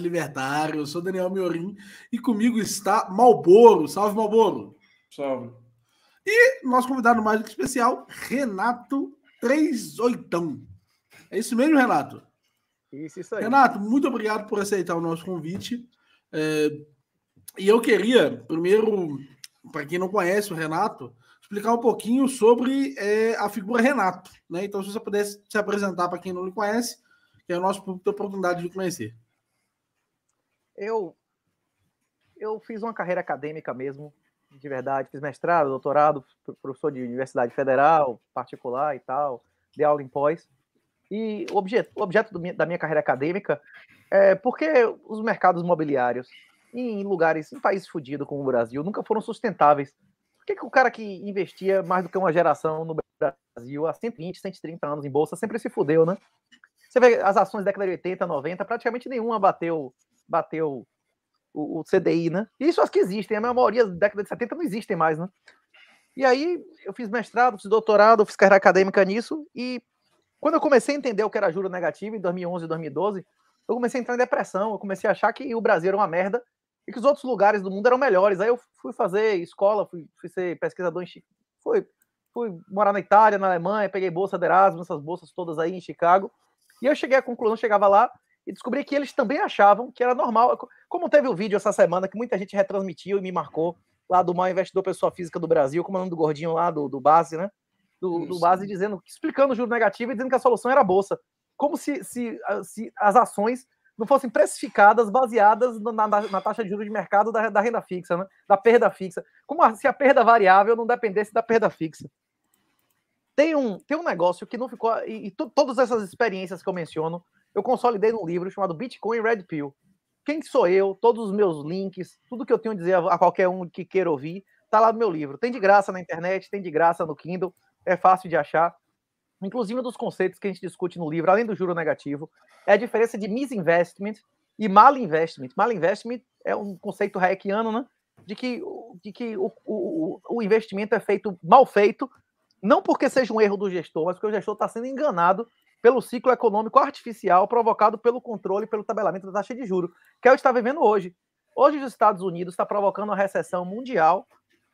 Libertário, eu sou Daniel Miorim e comigo está Malboro. Salve, Malboro. Salve. E nosso convidado mais especial, Renato 38. É isso mesmo, Renato? Isso, isso aí. Renato, muito obrigado por aceitar o nosso convite. É... E eu queria, primeiro, para quem não conhece o Renato, explicar um pouquinho sobre é, a figura Renato. Né? Então, se você pudesse se apresentar para quem não lhe conhece, que é o nosso público oportunidade de conhecer eu eu fiz uma carreira acadêmica mesmo, de verdade, fiz mestrado, doutorado, professor de universidade federal, particular e tal, de aula em pós. E o objeto, o objeto da minha carreira acadêmica é porque os mercados imobiliários em lugares, em países fodidos como o Brasil, nunca foram sustentáveis. Por que, que o cara que investia mais do que uma geração no Brasil há 120, 130 anos em bolsa sempre se fudeu, né? Você vê as ações da década de 80, 90, praticamente nenhuma bateu bateu o, o CDI, né? E isso as que existem, né? a maioria da década de 70 não existem mais, né? E aí eu fiz mestrado, fiz doutorado, fiz carreira acadêmica nisso e quando eu comecei a entender o que era juro negativo em 2011 e 2012, eu comecei a entrar em depressão, eu comecei a achar que o Brasil era uma merda e que os outros lugares do mundo eram melhores. Aí eu fui fazer escola, fui, fui ser pesquisador em Chicago, fui, fui morar na Itália, na Alemanha, peguei bolsa de Erasmus, essas bolsas todas aí em Chicago. E eu cheguei à conclusão, chegava lá, e descobri que eles também achavam que era normal. Como teve o um vídeo essa semana que muita gente retransmitiu e me marcou, lá do maior investidor pessoa física do Brasil, como é o nome do gordinho lá do, do Base, né? Do, do Base, dizendo, explicando o juro negativo e dizendo que a solução era a bolsa. Como se, se, se as ações não fossem precificadas baseadas na, na, na taxa de juros de mercado da, da, renda fixa, né? da perda fixa. Como a, se a perda variável não dependesse da perda fixa. Tem um, tem um negócio que não ficou. E, e to, todas essas experiências que eu menciono eu consolidei num livro chamado Bitcoin Red Pill. Quem sou eu, todos os meus links, tudo que eu tenho a dizer a qualquer um que queira ouvir, tá lá no meu livro. Tem de graça na internet, tem de graça no Kindle, é fácil de achar. Inclusive, um dos conceitos que a gente discute no livro, além do juro negativo, é a diferença de misinvestment e mal investment. Mal investment é um conceito hayekiano, né? De que, de que o, o, o investimento é feito mal feito, não porque seja um erro do gestor, mas porque o gestor está sendo enganado pelo ciclo econômico artificial provocado pelo controle pelo tabelamento da taxa de juros, que é o que está vivendo hoje. Hoje os Estados Unidos está provocando uma recessão mundial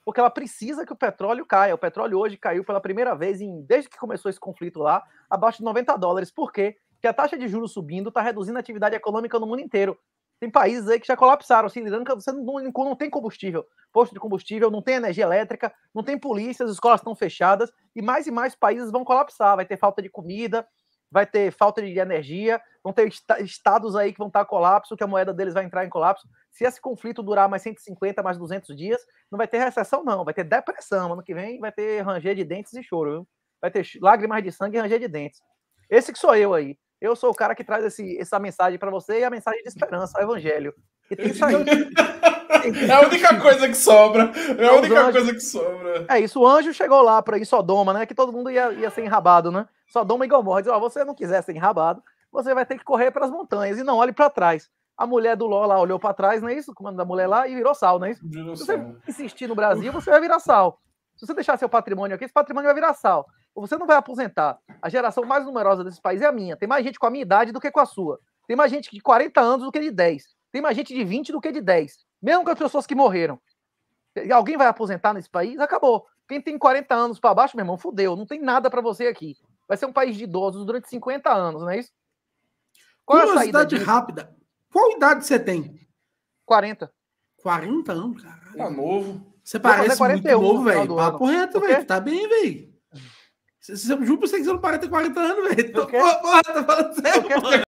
porque ela precisa que o petróleo caia. O petróleo hoje caiu pela primeira vez em, desde que começou esse conflito lá, abaixo de 90 dólares. Por quê? Porque a taxa de juros subindo está reduzindo a atividade econômica no mundo inteiro. Tem países aí que já colapsaram. Sri assim, Lanka, você não, não, tem combustível, posto de combustível, não tem energia elétrica, não tem polícia, as escolas estão fechadas e mais e mais países vão colapsar. Vai ter falta de comida, vai ter falta de energia, vão ter estados aí que vão estar colapso, que a moeda deles vai entrar em colapso. Se esse conflito durar mais 150, mais 200 dias, não vai ter recessão, não. Vai ter depressão. Ano que vem vai ter ranger de dentes e choro. Viu? Vai ter lágrimas de sangue e ranger de dentes. Esse que sou eu aí. Eu sou o cara que traz esse, essa mensagem para você e a mensagem de esperança, o evangelho. E tem isso aí. É a única coisa que sobra. É a única coisa que sobra. É isso. O anjo chegou lá para ir Sodoma, né? Que todo mundo ia, ia ser enrabado, né? Sodoma e Gomorra. Diz, ó, você não quiser ser enrabado, você vai ter que correr para as montanhas e não olhe para trás. A mulher do Ló lá olhou para trás, não é isso? O comando da mulher lá e virou sal, não é isso? Virou Se você sal. insistir no Brasil, você vai virar sal. Se você deixar seu patrimônio aqui, esse patrimônio vai virar sal. Você não vai aposentar. A geração mais numerosa desse país é a minha. Tem mais gente com a minha idade do que com a sua. Tem mais gente de 40 anos do que de 10. Tem mais gente de 20 do que de 10. Mesmo com as pessoas que morreram. Alguém vai aposentar nesse país? Acabou. Quem tem 40 anos para baixo, meu irmão, fudeu. Não tem nada para você aqui vai ser um país de idosos durante 50 anos, não é isso? Qual Curiosidade é rápida. Qual idade você tem? 40. 40 anos, cara. Tá novo. Você parece 41, muito novo, velho. Papo reto, velho. Tá bem, velho. Juro pra você que você não parece 40 anos, velho. Porra, tá falando sério, mano.